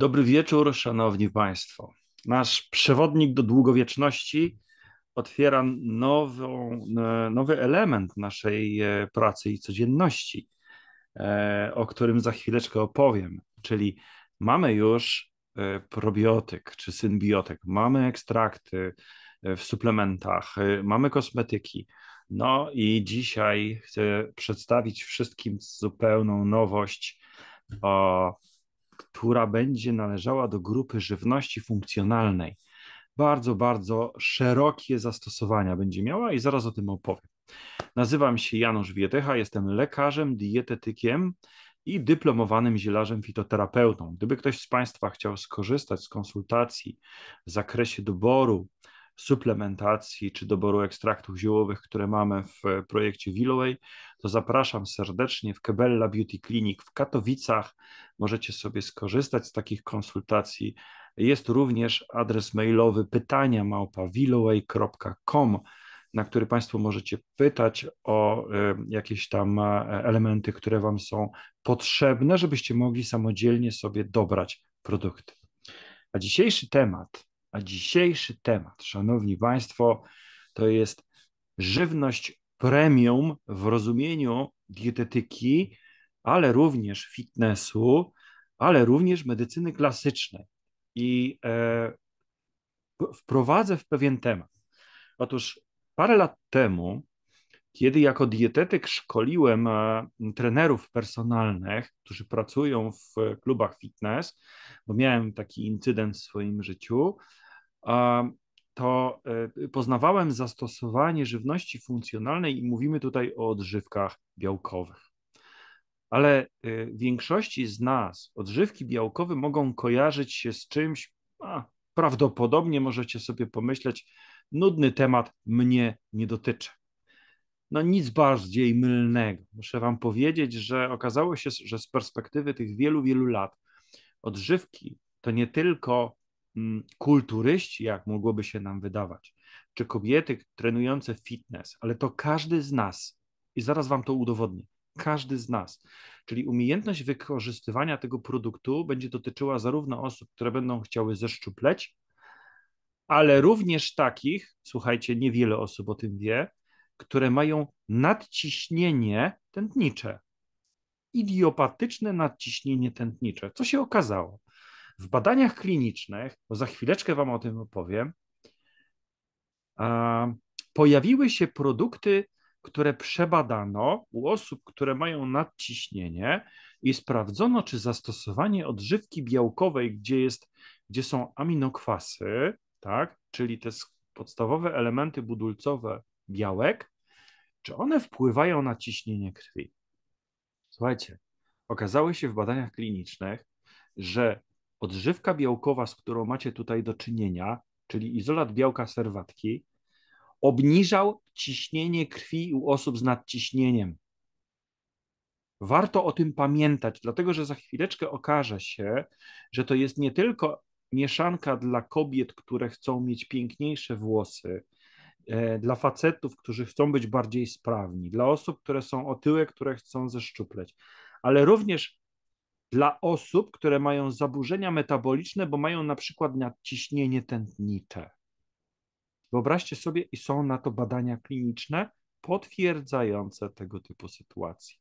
Dobry wieczór, szanowni państwo. Nasz przewodnik do długowieczności otwiera nową, e, nowy element naszej e, pracy i codzienności, e, o którym za chwileczkę opowiem. Czyli mamy już probiotyk czy symbiotyk, mamy ekstrakty w suplementach, mamy kosmetyki. No i dzisiaj chcę przedstawić wszystkim zupełną nowość o która będzie należała do grupy żywności funkcjonalnej. Bardzo, bardzo szerokie zastosowania będzie miała i zaraz o tym opowiem. Nazywam się Janusz Wietecha, jestem lekarzem, dietetykiem i dyplomowanym zielarzem fitoterapeutą. Gdyby ktoś z Państwa chciał skorzystać z konsultacji w zakresie doboru suplementacji czy doboru ekstraktów ziołowych, które mamy w e, projekcie Willoway, to zapraszam serdecznie w Kebella Beauty Clinic w Katowicach. Możecie sobie skorzystać z takich konsultacji. Jest również adres mailowy pytania na który Państwo możecie pytać o e, jakieś tam e, elementy, które Wam są potrzebne, żebyście mogli samodzielnie sobie dobrać produkty. A dzisiejszy temat a dzisiejszy temat, szanowni państwo, to jest żywność premium w rozumieniu dietetyki, ale również fitnessu, ale również medycyny klasycznej. I e, wprowadzę w pewien temat. Otóż parę lat temu kiedy jako dietetyk szkoliłem e, trenerów personalnych, którzy pracują w klubach fitness, bo miałem taki incydent w swoim życiu, to e, poznawałem zastosowanie żywności funkcjonalnej i mówimy tutaj o odżywkach białkowych. Ale e, większości z nas odżywki białkowe mogą kojarzyć się z czymś, a, prawdopodobnie możecie sobie pomyśleć, nudny temat mnie nie dotyczy no nic bardziej mylnego. Muszę Wam powiedzieć, że okazało się, że z perspektywy tych wielu, wielu lat odżywki to nie tylko mm, kulturyści, jak mogłoby się nam wydawać, czy kobiety trenujące fitness, ale to każdy z nas. I zaraz Wam to udowodnię. Każdy z nas. Czyli umiejętność wykorzystywania tego produktu będzie dotyczyła zarówno osób, które będą chciały zeszczupleć, ale również takich, słuchajcie, niewiele osób o tym wie, które mają nadciśnienie tętnicze. Idiopatyczne nadciśnienie tętnicze. Co się okazało? W badaniach klinicznych, bo za chwileczkę Wam o tym opowiem, pojawiły się produkty, które przebadano u osób, które mają nadciśnienie i sprawdzono, czy zastosowanie odżywki białkowej, gdzie, jest, gdzie są aminokwasy, tak, czyli te podstawowe elementy budulcowe białek, czy one wpływają na ciśnienie krwi. Słuchajcie, okazało się w badaniach klinicznych, że odżywka białkowa, z którą macie tutaj do czynienia, czyli izolat białka serwatki, obniżał ciśnienie krwi u osób z nadciśnieniem. Warto o tym pamiętać, dlatego że za chwileczkę okaże się, że to jest nie tylko mieszanka dla kobiet, które chcą mieć piękniejsze włosy, E, dla facetów, którzy chcą być bardziej sprawni, dla osób, które są otyłe, które chcą zeszczupleć, ale również dla osób, które mają zaburzenia metaboliczne, bo mają na przykład nadciśnienie tętnicze. Wyobraźcie sobie, i są na to badania kliniczne potwierdzające tego typu sytuacje.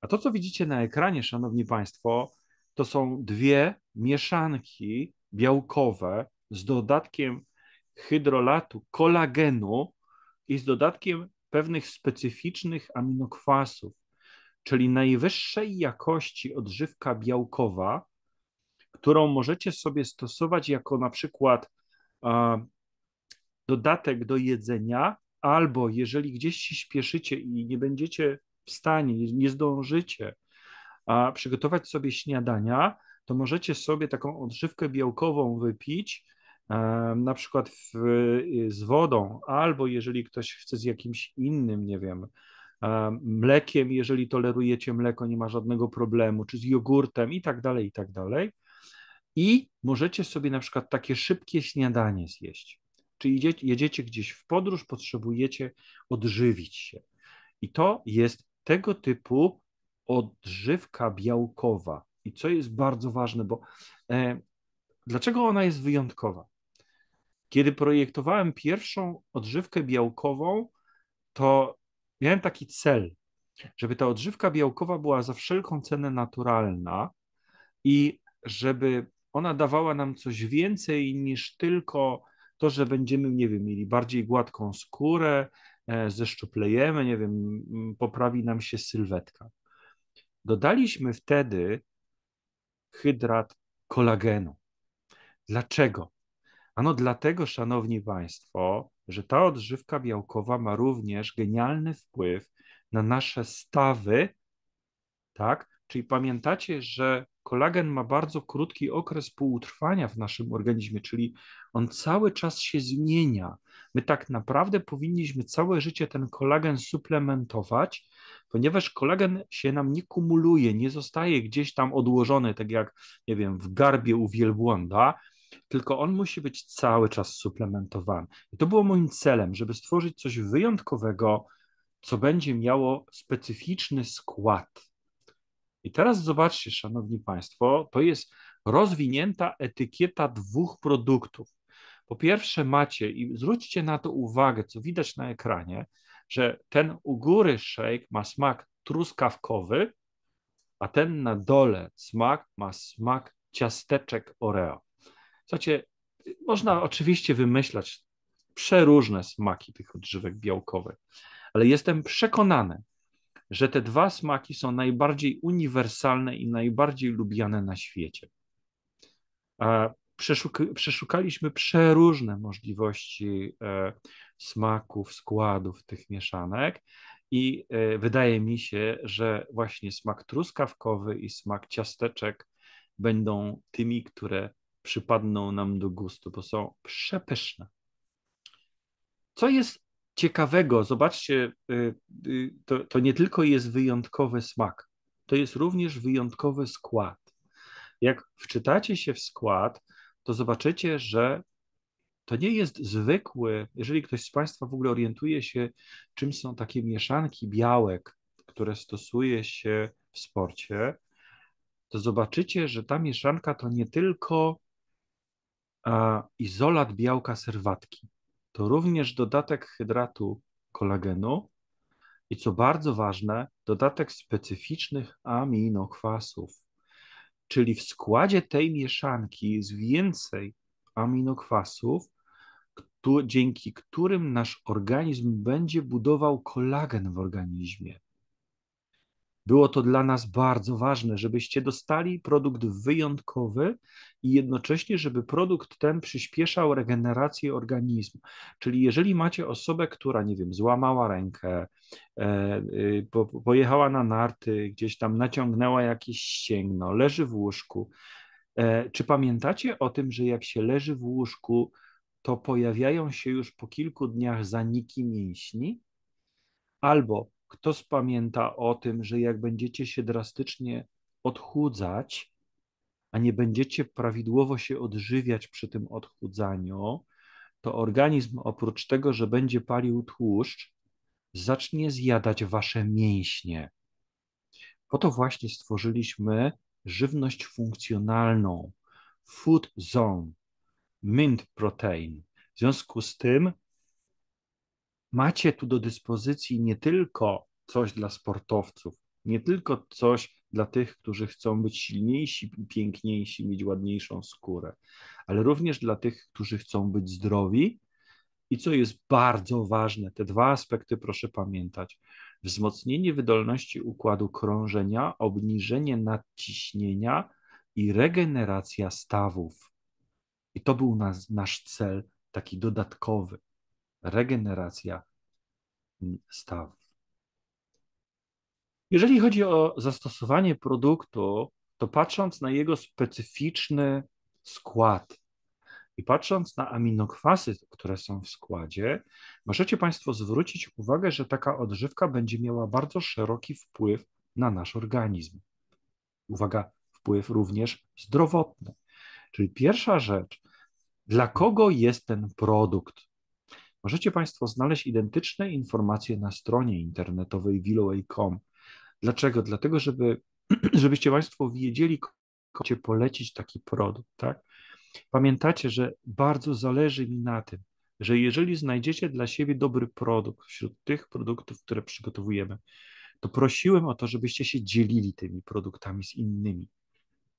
A to, co widzicie na ekranie, szanowni państwo, to są dwie mieszanki białkowe z dodatkiem hydrolatu kolagenu i z dodatkiem pewnych specyficznych aminokwasów, czyli najwyższej jakości odżywka białkowa, którą możecie sobie stosować jako na przykład dodatek do jedzenia, albo jeżeli gdzieś się śpieszycie i nie będziecie w stanie, nie zdążycie przygotować sobie śniadania, to możecie sobie taką odżywkę białkową wypić na przykład w, y, z wodą, albo jeżeli ktoś chce z jakimś innym, nie wiem, mlekiem, jeżeli tolerujecie mleko, nie ma żadnego problemu, czy z jogurtem i tak dalej, i tak dalej. I możecie sobie na przykład takie szybkie śniadanie zjeść. Czyli jedziecie, jedziecie gdzieś w podróż, potrzebujecie odżywić się. I to jest tego typu odżywka białkowa. I co jest bardzo ważne, bo e, dlaczego ona jest wyjątkowa? Kiedy projektowałem pierwszą odżywkę białkową, to miałem taki cel, żeby ta odżywka białkowa była za wszelką cenę naturalna i żeby ona dawała nam coś więcej niż tylko to, że będziemy, nie wiem, mieli bardziej gładką skórę, e, zeszczuplejemy, nie wiem, poprawi nam się sylwetka. Dodaliśmy wtedy hydrat kolagenu. Dlaczego? Ano dlatego, szanowni Państwo, że ta odżywka białkowa ma również genialny wpływ na nasze stawy, tak? Czyli pamiętacie, że kolagen ma bardzo krótki okres półtrwania w naszym organizmie, czyli on cały czas się zmienia. My tak naprawdę powinniśmy całe życie ten kolagen suplementować, ponieważ kolagen się nam nie kumuluje, nie zostaje gdzieś tam odłożony, tak jak, nie wiem, w garbie u wielbłąda, tylko on musi być cały czas suplementowany. I to było moim celem, żeby stworzyć coś wyjątkowego, co będzie miało specyficzny skład. I teraz zobaczcie, szanowni państwo, to jest rozwinięta etykieta dwóch produktów. Po pierwsze, macie, i zwróćcie na to uwagę, co widać na ekranie, że ten u góry shake ma smak truskawkowy, a ten na dole smak ma smak ciasteczek Oreo. Słuchajcie, można oczywiście wymyślać przeróżne smaki tych odżywek białkowych, ale jestem przekonany, że te dwa smaki są najbardziej uniwersalne i najbardziej lubiane na świecie. E, przeszukaliśmy przeróżne możliwości e, smaków, składów tych mieszanek i e, wydaje mi się, że właśnie smak truskawkowy i smak ciasteczek będą tymi, które przypadną nam do gustu, bo są przepyszne. Co jest ciekawego, zobaczcie, y, y, to, to nie tylko jest wyjątkowy smak, to jest również wyjątkowy skład. Jak wczytacie się w skład, to zobaczycie, że to nie jest zwykły, jeżeli ktoś z Państwa w ogóle orientuje się, czym są takie mieszanki białek, które stosuje się w sporcie, to zobaczycie, że ta mieszanka to nie tylko izolat białka serwatki. To również dodatek hydratu kolagenu i co bardzo ważne, dodatek specyficznych aminokwasów. Czyli w składzie tej mieszanki jest więcej aminokwasów, dzięki którym nasz organizm będzie budował kolagen w organizmie. Było to dla nas bardzo ważne, żebyście dostali produkt wyjątkowy i jednocześnie, żeby produkt ten przyspieszał regenerację organizmu. Czyli jeżeli macie osobę, która, nie wiem, złamała rękę, e, e, pojechała na narty, gdzieś tam naciągnęła jakieś ścięgno, leży w łóżku, e, czy pamiętacie o tym, że jak się leży w łóżku, to pojawiają się już po kilku dniach zaniki mięśni? Albo kto spamięta o tym, że jak będziecie się drastycznie odchudzać, a nie będziecie prawidłowo się odżywiać przy tym odchudzaniu, to organizm oprócz tego, że będzie palił tłuszcz, zacznie zjadać wasze mięśnie. Po to właśnie stworzyliśmy żywność funkcjonalną, food zone, mint protein. W związku z tym macie tu do dyspozycji nie tylko coś dla sportowców, nie tylko coś dla tych, którzy chcą być silniejsi, piękniejsi, mieć ładniejszą skórę, ale również dla tych, którzy chcą być zdrowi. I co jest bardzo ważne, te dwa aspekty proszę pamiętać. Wzmocnienie wydolności układu krążenia, obniżenie nadciśnienia i regeneracja stawów. I to był nas, nasz cel taki dodatkowy regeneracja stawów. Jeżeli chodzi o zastosowanie produktu, to patrząc na jego specyficzny skład i patrząc na aminokwasy, które są w składzie, możecie Państwo zwrócić uwagę, że taka odżywka będzie miała bardzo szeroki wpływ na nasz organizm. Uwaga, wpływ również zdrowotny. Czyli pierwsza rzecz, dla kogo jest ten produkt? możecie Państwo znaleźć identyczne informacje na stronie internetowej willow.com. Dlaczego? Dlatego, żeby, żebyście Państwo wiedzieli, komu polecić taki produkt, tak? Pamiętacie, że bardzo zależy mi na tym, że jeżeli znajdziecie dla siebie dobry produkt wśród tych produktów, które przygotowujemy, to prosiłem o to, żebyście się dzielili tymi produktami z innymi.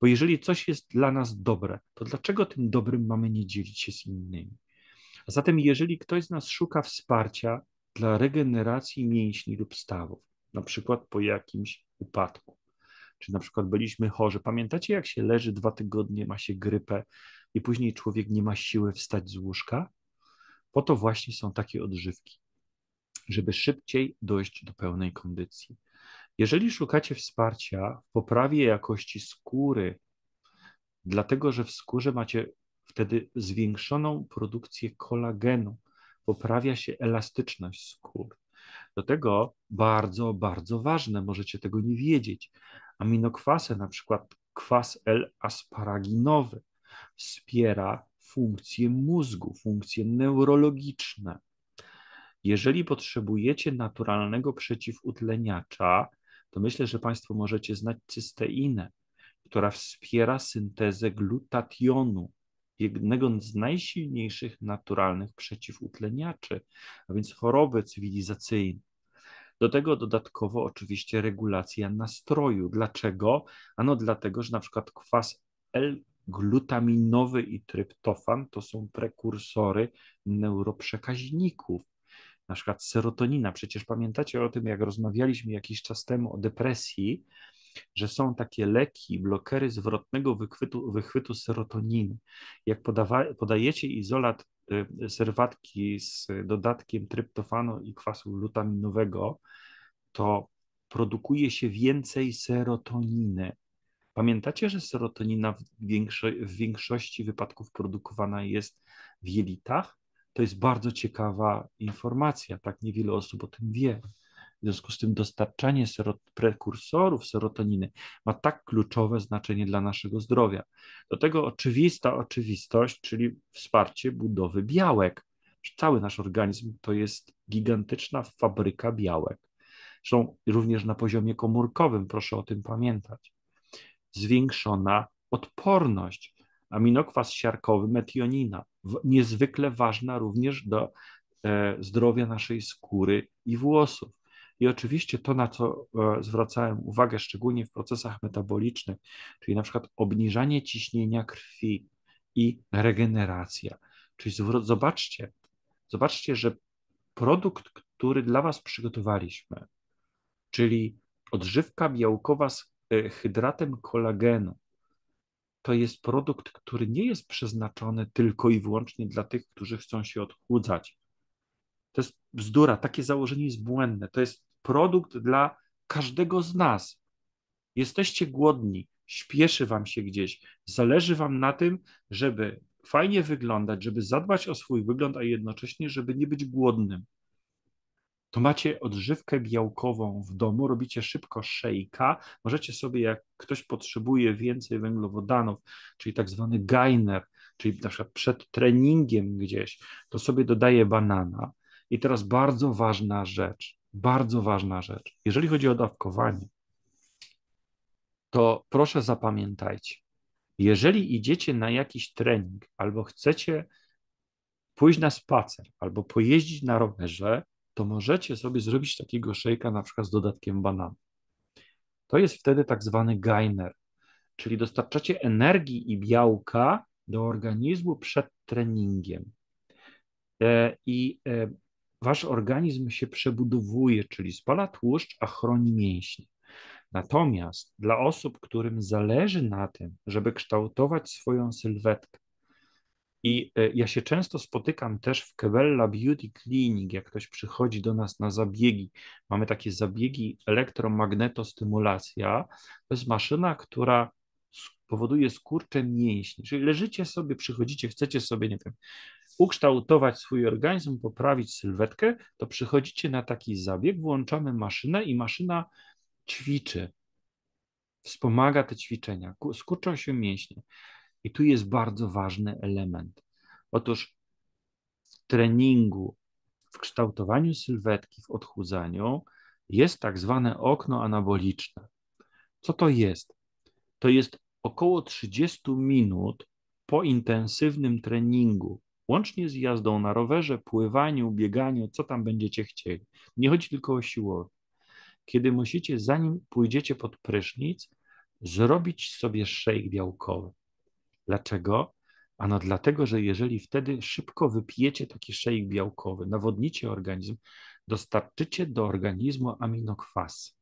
Bo jeżeli coś jest dla nas dobre, to dlaczego tym dobrym mamy nie dzielić się z innymi? A zatem, jeżeli ktoś z nas szuka wsparcia dla regeneracji mięśni lub stawów, na przykład po jakimś upadku, czy na przykład byliśmy chorzy, pamiętacie, jak się leży dwa tygodnie, ma się grypę i później człowiek nie ma siły wstać z łóżka? Po to właśnie są takie odżywki, żeby szybciej dojść do pełnej kondycji. Jeżeli szukacie wsparcia w poprawie jakości skóry, dlatego że w skórze macie Wtedy zwiększoną produkcję kolagenu, poprawia się elastyczność skór. Do tego bardzo, bardzo ważne, możecie tego nie wiedzieć, aminokwasy, na przykład kwas L-asparaginowy, wspiera funkcje mózgu, funkcje neurologiczne. Jeżeli potrzebujecie naturalnego przeciwutleniacza, to myślę, że Państwo możecie znać cysteinę, która wspiera syntezę glutationu, jednego z najsilniejszych naturalnych przeciwutleniaczy, a więc choroby cywilizacyjne. Do tego dodatkowo oczywiście regulacja nastroju. Dlaczego? Ano dlatego, że na przykład kwas L-glutaminowy i tryptofan to są prekursory neuroprzekaźników. Na przykład serotonina. Przecież pamiętacie o tym, jak rozmawialiśmy jakiś czas temu o depresji, że są takie leki, blokery zwrotnego wychwytu, wychwytu serotoniny. Jak podawa, podajecie izolat y, serwatki z dodatkiem tryptofanu i kwasu glutaminowego, to produkuje się więcej serotoniny. Pamiętacie, że serotonina w, większo w większości wypadków produkowana jest w jelitach? To jest bardzo ciekawa informacja, tak niewiele osób o tym wie. W związku z tym dostarczanie serot prekursorów serotoniny ma tak kluczowe znaczenie dla naszego zdrowia. Do tego oczywista oczywistość, czyli wsparcie budowy białek. Cały nasz organizm to jest gigantyczna fabryka białek. Zresztą również na poziomie komórkowym, proszę o tym pamiętać. Zwiększona odporność, aminokwas siarkowy, metionina, niezwykle ważna również do e, zdrowia naszej skóry i włosów. I oczywiście to, na co e, zwracałem uwagę, szczególnie w procesach metabolicznych, czyli na przykład obniżanie ciśnienia krwi i regeneracja. Czyli zobaczcie, zobaczcie, że produkt, który dla Was przygotowaliśmy, czyli odżywka białkowa z e, hydratem kolagenu, to jest produkt, który nie jest przeznaczony tylko i wyłącznie dla tych, którzy chcą się odchudzać, to jest bzdura, takie założenie jest błędne. To jest produkt dla każdego z nas. Jesteście głodni, śpieszy wam się gdzieś, zależy wam na tym, żeby fajnie wyglądać, żeby zadbać o swój wygląd, a jednocześnie, żeby nie być głodnym. To macie odżywkę białkową w domu, robicie szybko szejka, możecie sobie, jak ktoś potrzebuje więcej węglowodanów, czyli tak zwany gainer, czyli na przykład przed treningiem gdzieś, to sobie dodaje banana, i teraz bardzo ważna rzecz, bardzo ważna rzecz. Jeżeli chodzi o dawkowanie, to proszę zapamiętajcie, jeżeli idziecie na jakiś trening albo chcecie pójść na spacer albo pojeździć na rowerze, to możecie sobie zrobić takiego szejka na przykład z dodatkiem banana. To jest wtedy tak zwany gainer, czyli dostarczacie energii i białka do organizmu przed treningiem. E, I e, wasz organizm się przebudowuje, czyli spala tłuszcz, a chroni mięśnie. Natomiast dla osób, którym zależy na tym, żeby kształtować swoją sylwetkę, i e, ja się często spotykam też w Kebella Beauty Clinic, jak ktoś przychodzi do nas na zabiegi. Mamy takie zabiegi elektromagnetostymulacja. To jest maszyna, która powoduje skurcze mięśni. Czyli leżycie sobie, przychodzicie, chcecie sobie, nie wiem, ukształtować swój organizm, poprawić sylwetkę, to przychodzicie na taki zabieg, włączamy maszynę i maszyna ćwiczy, wspomaga te ćwiczenia, skurczą się mięśnie. I tu jest bardzo ważny element. Otóż w treningu, w kształtowaniu sylwetki, w odchudzaniu jest tak zwane okno anaboliczne. Co to jest? To jest około 30 minut po intensywnym treningu łącznie z jazdą na rowerze, pływaniu, bieganiu, co tam będziecie chcieli. Nie chodzi tylko o siłowę. Kiedy musicie, zanim pójdziecie pod prysznic, zrobić sobie szejk białkowy. Dlaczego? Ano dlatego, że jeżeli wtedy szybko wypijecie taki szejk białkowy, nawodnicie organizm, dostarczycie do organizmu aminokwasy.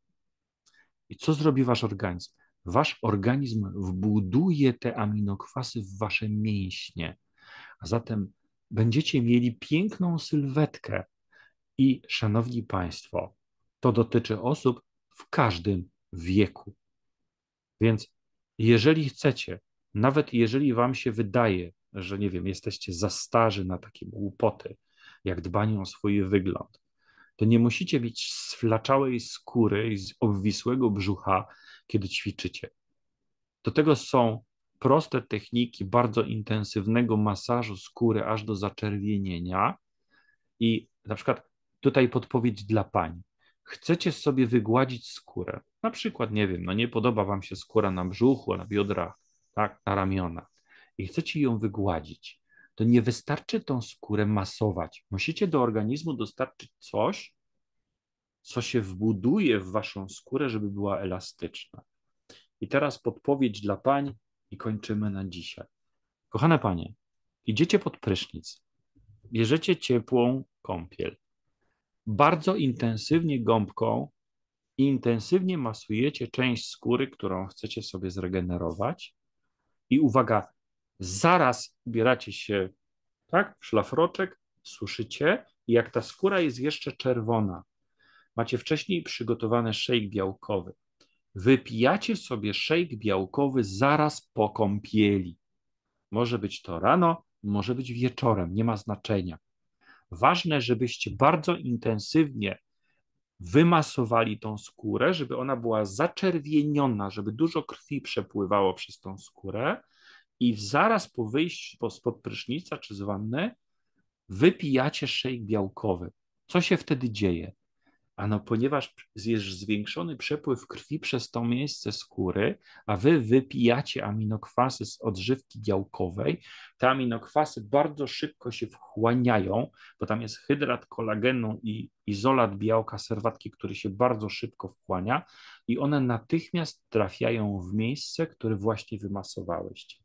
I co zrobi wasz organizm? Wasz organizm wbuduje te aminokwasy w wasze mięśnie, a zatem będziecie mieli piękną sylwetkę. I szanowni Państwo, to dotyczy osób w każdym wieku. Więc jeżeli chcecie, nawet jeżeli Wam się wydaje, że nie wiem, jesteście za starzy na takie głupoty, jak dbanie o swój wygląd, to nie musicie mieć sflaczałej skóry i z obwisłego brzucha, kiedy ćwiczycie. Do tego są proste techniki bardzo intensywnego masażu skóry aż do zaczerwienienia i na przykład tutaj podpowiedź dla pań. Chcecie sobie wygładzić skórę. Na przykład, nie wiem, no nie podoba wam się skóra na brzuchu, na biodrach, tak, na ramiona i chcecie ją wygładzić. To nie wystarczy tą skórę masować. Musicie do organizmu dostarczyć coś, co się wbuduje w waszą skórę, żeby była elastyczna. I teraz podpowiedź dla pań, i kończymy na dzisiaj. Kochane panie, idziecie pod prysznic, bierzecie ciepłą kąpiel, bardzo intensywnie gąbką intensywnie masujecie część skóry, którą chcecie sobie zregenerować. I uwaga, zaraz ubieracie się tak, w szlafroczek, suszycie i jak ta skóra jest jeszcze czerwona, macie wcześniej przygotowany szejk białkowy wypijacie sobie szejk białkowy zaraz po kąpieli. Może być to rano, może być wieczorem, nie ma znaczenia. Ważne, żebyście bardzo intensywnie wymasowali tą skórę, żeby ona była zaczerwieniona, żeby dużo krwi przepływało przez tą skórę i zaraz po wyjściu spod prysznica czy z wanny wypijacie szejk białkowy. Co się wtedy dzieje? Ano, ponieważ jest zwiększony przepływ krwi przez to miejsce skóry, a wy wypijacie aminokwasy z odżywki białkowej, te aminokwasy bardzo szybko się wchłaniają, bo tam jest hydrat kolagenu i izolat białka serwatki, który się bardzo szybko wchłania, i one natychmiast trafiają w miejsce, które właśnie wymasowałyście.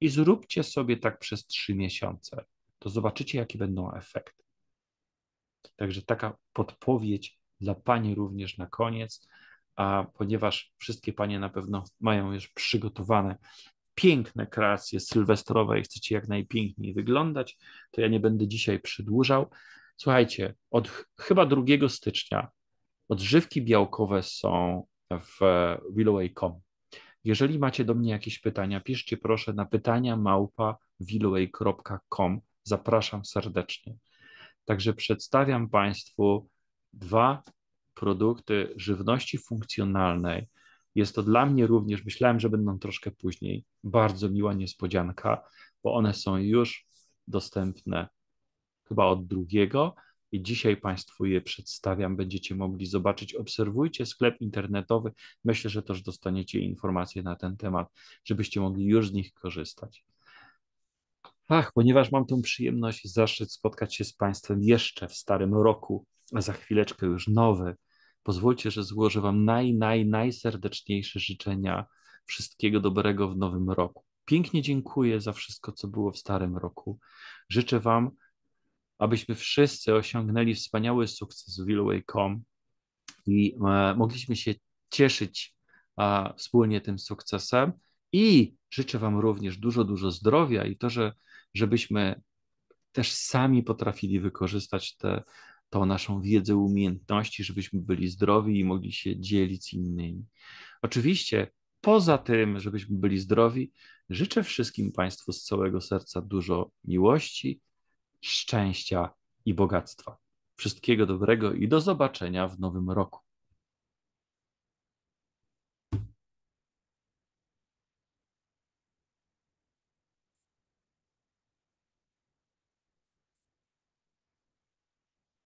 I zróbcie sobie tak przez trzy miesiące. To zobaczycie, jakie będą efekty. Także taka podpowiedź dla Pani również na koniec, a ponieważ wszystkie Panie na pewno mają już przygotowane piękne kreacje sylwestrowe i chcecie jak najpiękniej wyglądać, to ja nie będę dzisiaj przedłużał. Słuchajcie, od chyba 2 stycznia odżywki białkowe są w willoway.com. Jeżeli macie do mnie jakieś pytania, piszcie proszę na pytania małpa Zapraszam serdecznie. Także przedstawiam Państwu dwa produkty żywności funkcjonalnej. Jest to dla mnie również, myślałem, że będą troszkę później, bardzo miła niespodzianka, bo one są już dostępne chyba od drugiego i dzisiaj Państwu je przedstawiam. Będziecie mogli zobaczyć. Obserwujcie sklep internetowy. Myślę, że też dostaniecie informacje na ten temat, żebyście mogli już z nich korzystać. Ach, ponieważ mam tą przyjemność i zaszczyt spotkać się z Państwem jeszcze w starym roku, a za chwileczkę już nowy, pozwólcie, że złożę Wam naj, naj, najserdeczniejsze życzenia wszystkiego dobrego w nowym roku. Pięknie dziękuję za wszystko, co było w starym roku. Życzę Wam, abyśmy wszyscy osiągnęli wspaniały sukces w Willway.com i e, mogliśmy się cieszyć wspólnie tym sukcesem i Życzę Wam również dużo, dużo zdrowia i to, że, żebyśmy też sami potrafili wykorzystać tę naszą wiedzę, umiejętności, żebyśmy byli zdrowi i mogli się dzielić z innymi. Oczywiście, poza tym, żebyśmy byli zdrowi, życzę wszystkim Państwu z całego serca dużo miłości, szczęścia i bogactwa. Wszystkiego dobrego i do zobaczenia w nowym roku.